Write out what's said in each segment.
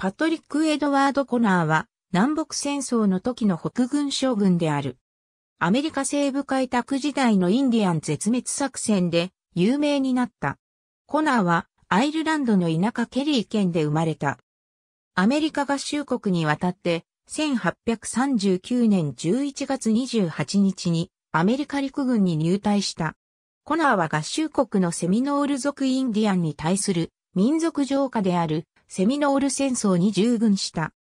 パトリック・エドワード・コナーは、南北戦争の時の北軍将軍である。アメリカ西部開拓時代のインディアン絶滅作戦で有名になった。コナーはアイルランドの田舎ケリー県で生まれた。アメリカ合衆国に渡って1839年11月28日にアメリカ陸軍に入隊した。コナーは合衆国のセミノール族インディアンに対する民族浄化であるセミノール戦争に従軍した。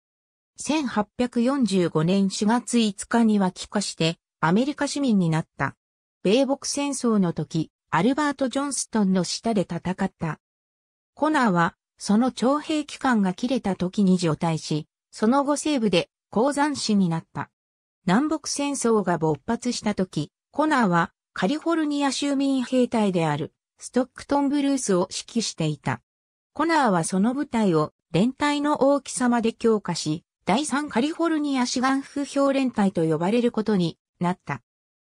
1845年4月5日には帰化してアメリカ市民になった。米北戦争の時、アルバート・ジョンストンの下で戦った。コナーは、その徴兵期間が切れた時に除隊し、その後西部で鉱山市になった。南北戦争が勃発した時、コナーはカリフォルニア州民兵隊であるストックトンブルースを指揮していた。コナーはその部隊を連隊の大きさまで強化し、第3カリフォルニア志願風評連隊と呼ばれることになった。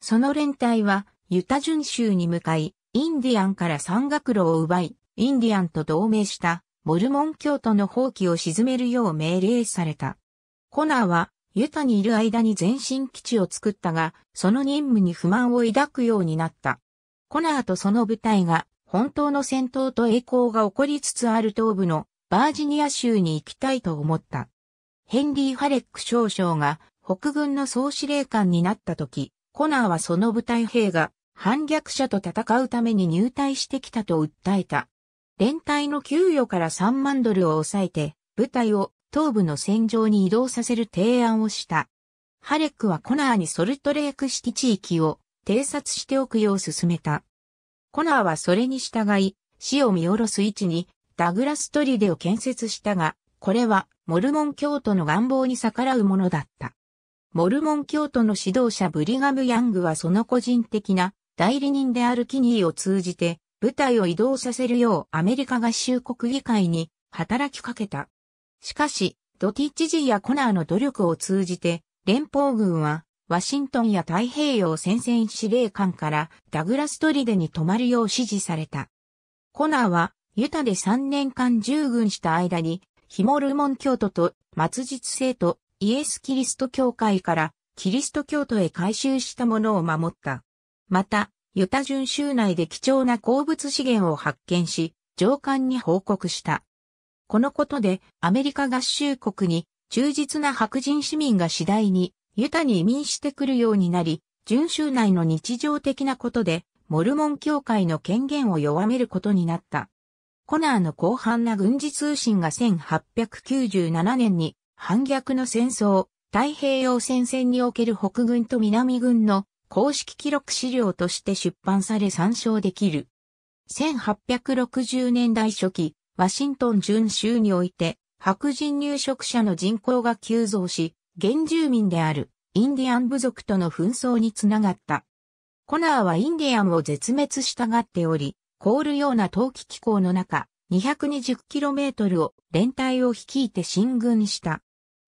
その連隊はユタ巡州に向かい、インディアンから山岳路を奪い、インディアンと同盟したモルモン教徒の放棄を鎮めるよう命令された。コナーはユタにいる間に前進基地を作ったが、その任務に不満を抱くようになった。コナーとその部隊が本当の戦闘と栄光が起こりつつある東部のバージニア州に行きたいと思った。ヘンリー・ハレック少将が北軍の総司令官になった時、コナーはその部隊兵が反逆者と戦うために入隊してきたと訴えた。連隊の給与から3万ドルを抑えて、部隊を東部の戦場に移動させる提案をした。ハレックはコナーにソルトレーク式地域を偵察しておくよう勧めた。コナーはそれに従い、死を見下ろす位置にダグラストリデを建設したが、これはモルモン教徒の願望に逆らうものだった。モルモン教徒の指導者ブリガム・ヤングはその個人的な代理人であるキニーを通じて部隊を移動させるようアメリカ合衆国議会に働きかけた。しかし、ドティッチジーやコナーの努力を通じて連邦軍はワシントンや太平洋戦線司令官からダグラストリデに泊まるよう指示された。コナーはユタで3年間従軍した間にヒモルモン教徒と末日聖徒イエス・キリスト教会からキリスト教徒へ改修したものを守った。また、ユタ巡州内で貴重な鉱物資源を発見し、上官に報告した。このことでアメリカ合衆国に忠実な白人市民が次第にユタに移民してくるようになり、準州内の日常的なことで、モルモン教会の権限を弱めることになった。コナーの広範な軍事通信が1897年に反逆の戦争、太平洋戦線における北軍と南軍の公式記録資料として出版され参照できる。1860年代初期、ワシントン巡州において白人入植者の人口が急増し、原住民であるインディアン部族との紛争につながった。コナーはインディアンを絶滅したがっており、凍るような陶器機構の中、220km を連隊を率いて進軍した。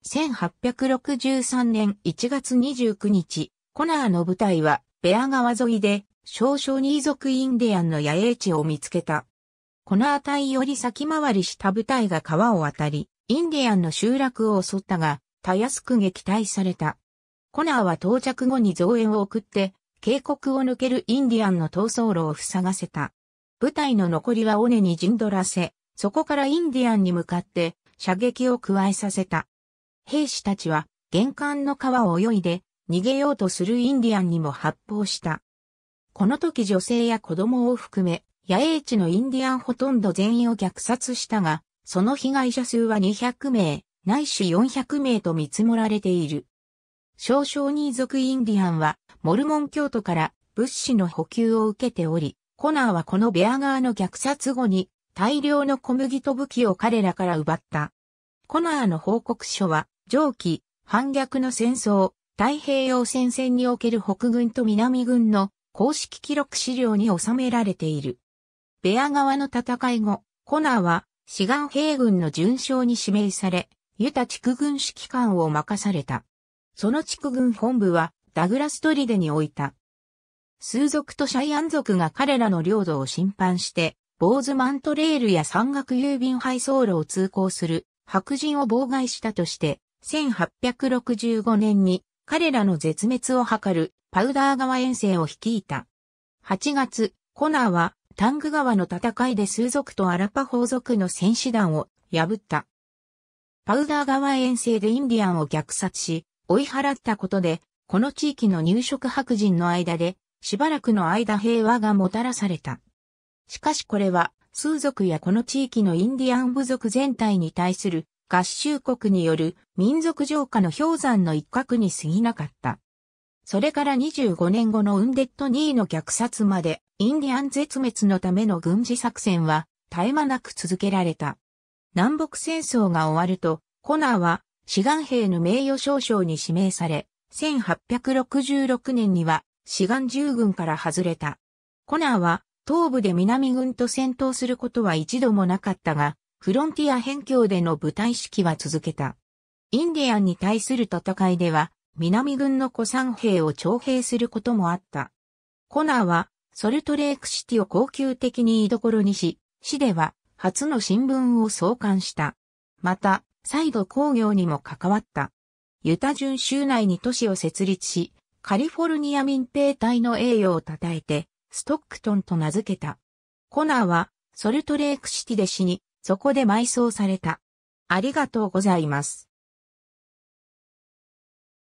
1863年1月29日、コナーの部隊はベア川沿いで少々に遺族インディアンの野営地を見つけた。コナー隊より先回りした部隊が川を渡り、インディアンの集落を襲ったが、たやすく撃退された。コナーは到着後に増援を送って、渓谷を抜けるインディアンの逃走路を塞がせた。部隊の残りは尾根に陣取らせ、そこからインディアンに向かって射撃を加えさせた。兵士たちは玄関の川を泳いで逃げようとするインディアンにも発砲した。この時女性や子供を含め、野営地のインディアンほとんど全員を虐殺したが、その被害者数は200名、ないし400名と見積もられている。少々に族インディアンは、モルモン教徒から物資の補給を受けており、コナーはこのベア側の虐殺後に、大量の小麦と武器を彼らから奪った。コナーの報告書は、上記、反逆の戦争、太平洋戦線における北軍と南軍の公式記録資料に収められている。ベア側の戦い後、コナーは志願兵軍の順将に指名され、ユタ地区軍指揮官を任された。その地区軍本部はダグラストリデに置いた。数族とシャイアン族が彼らの領土を侵犯して、ボーズマントレールや山岳郵便配送路を通行する白人を妨害したとして、1865年に彼らの絶滅を図るパウダー川遠征を率いた。8月、コナーはタング川の戦いで数族とアラパ法族の戦士団を破った。パウダー川遠征でインディアンを虐殺し、追い払ったことで、この地域の入植白人の間で、しばらくの間平和がもたらされた。しかしこれは、数族やこの地域のインディアン部族全体に対する合衆国による民族浄化の氷山の一角に過ぎなかった。それから25年後のウンデッド2の虐殺まで、インディアン絶滅のための軍事作戦は絶え間なく続けられた。南北戦争が終わると、コナーは志願兵の名誉少将に指名され、1866年には志願従軍から外れた。コナーは東部で南軍と戦闘することは一度もなかったが、フロンティア辺境での部隊指揮は続けた。インディアンに対する戦いでは、南軍の古参兵を徴兵することもあった。コナーは、ソルトレークシティを高級的に居所にし、市では、初の新聞を創刊した。また、再度工業にも関わった。ユタ巡州内に都市を設立し、カリフォルニア民兵隊の栄誉を称えて、ストックトンと名付けた。コナーは、ソルトレークシティで死に、そこで埋葬された。ありがとうございます。